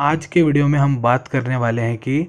आज के वीडियो में हम बात करने वाले हैं कि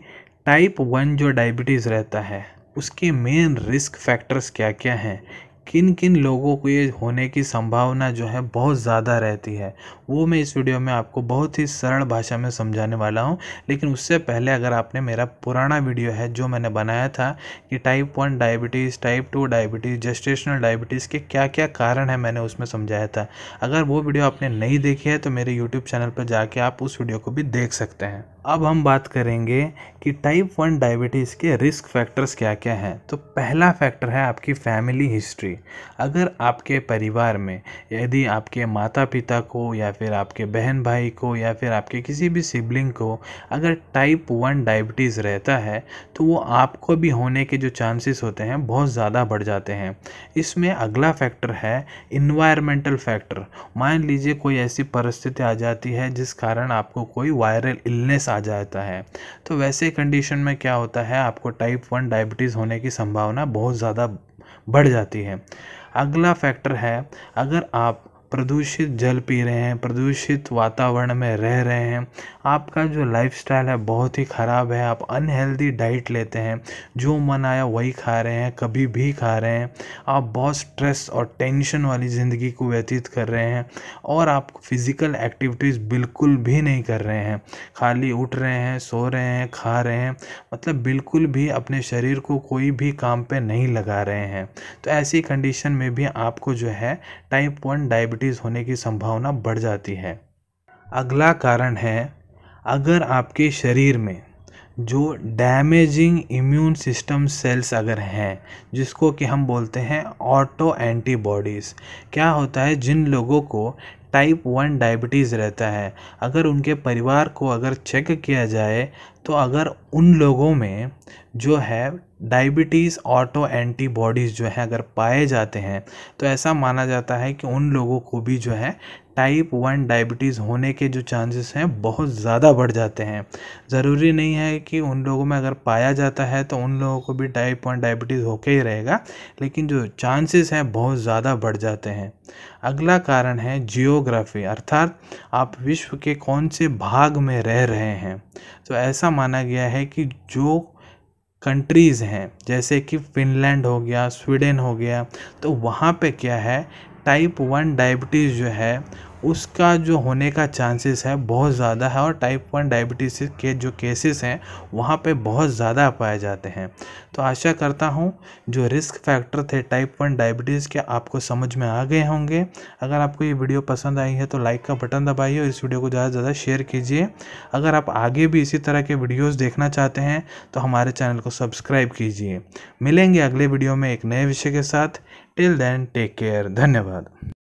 टाइप वन जो डायबिटीज़ रहता है उसके मेन रिस्क फैक्टर्स क्या क्या हैं किन किन लोगों को ये होने की संभावना जो है बहुत ज़्यादा रहती है वो मैं इस वीडियो में आपको बहुत ही सरल भाषा में समझाने वाला हूँ लेकिन उससे पहले अगर आपने मेरा पुराना वीडियो है जो मैंने बनाया था कि type one diabetes type two diabetes gestational diabetes के क्या क्या कारण है मैंने उसमें समझाया था अगर वो वीडियो आपने नहीं देखी है तो मेरे यूट्यूब चैनल पर जाके आप उस वीडियो को भी देख सकते हैं अब हम बात करेंगे कि टाइप वन डायबिटीज़ के रिस्क फैक्टर्स क्या क्या हैं तो पहला फैक्टर है आपकी फैमिली हिस्ट्री अगर आपके परिवार में यदि आपके माता पिता को या फिर आपके बहन भाई को या फिर आपके किसी भी सिबलिंग को अगर टाइप वन डायबिटीज़ रहता है तो वो आपको भी होने के जो चांसेस होते हैं बहुत ज़्यादा बढ़ जाते हैं इसमें अगला फैक्टर है इन्वायरमेंटल फैक्टर मान लीजिए कोई ऐसी परिस्थिति आ जाती है जिस कारण आपको कोई वायरल इलनेस आ जाता है तो वैसे कंडीशन में क्या होता है आपको टाइप वन डायबिटीज़ होने की संभावना बहुत ज़्यादा बढ़ जाती है अगला फैक्टर है अगर आप प्रदूषित जल पी रहे हैं प्रदूषित वातावरण में रह रहे हैं आपका जो लाइफस्टाइल है बहुत ही ख़राब है आप अनहेल्दी डाइट लेते हैं जो मन आया वही खा रहे हैं कभी भी खा रहे हैं आप बहुत स्ट्रेस और टेंशन वाली ज़िंदगी को व्यतीत कर रहे हैं और आप फिज़िकल एक्टिविटीज़ बिल्कुल भी नहीं कर रहे हैं खाली उठ रहे हैं सो रहे हैं खा रहे हैं मतलब बिल्कुल भी अपने शरीर को कोई भी काम पर नहीं लगा रहे हैं तो ऐसी कंडीशन में भी आपको जो है टाइप वन डायबिटीज़ डायबिटीज़ होने की संभावना बढ़ जाती है अगला कारण है अगर आपके शरीर में जो डैमेजिंग इम्यून सिस्टम सेल्स अगर हैं जिसको कि हम बोलते हैं ऑटो एंटीबॉडीज़ क्या होता है जिन लोगों को टाइप वन डायबिटीज़ रहता है अगर उनके परिवार को अगर चेक किया जाए तो अगर उन लोगों में जो है डायबिटीज़ ऑटो एंटीबॉडीज़ जो है अगर पाए जाते हैं तो ऐसा माना जाता है कि उन लोगों को भी जो है टाइप वन डायबिटीज़ होने के जो चांसेस हैं बहुत ज़्यादा बढ़ जाते हैं ज़रूरी नहीं है कि उन लोगों में अगर पाया जाता है तो उन लोगों को भी टाइप वन डायबिटीज़ होके ही रहेगा लेकिन जो चांसेस हैं बहुत ज़्यादा बढ़ जाते हैं अगला कारण है जियोग्राफी अर्थात आप विश्व के कौन से भाग में रह रहे हैं तो ऐसा माना गया है कि जो कंट्रीज़ हैं जैसे कि फ़िनलैंड हो गया स्वीडन हो गया तो वहाँ पे क्या है टाइप वन डायबिटीज़ जो है उसका जो होने का चांसेस है बहुत ज़्यादा है और टाइप वन डायबिटीज़ के जो केसेस हैं वहाँ पे बहुत ज़्यादा पाए जाते हैं तो आशा करता हूँ जो रिस्क फैक्टर थे टाइप वन डायबिटीज़ के आपको समझ में आ गए होंगे अगर आपको ये वीडियो पसंद आई है तो लाइक का बटन दबाइए और इस वीडियो को ज़्यादा से ज़्यादा शेयर कीजिए अगर आप आगे भी इसी तरह के वीडियोज़ देखना चाहते हैं तो हमारे चैनल को सब्सक्राइब कीजिए मिलेंगे अगले वीडियो में एक नए विषय के साथ टिल देन टेक केयर धन्यवाद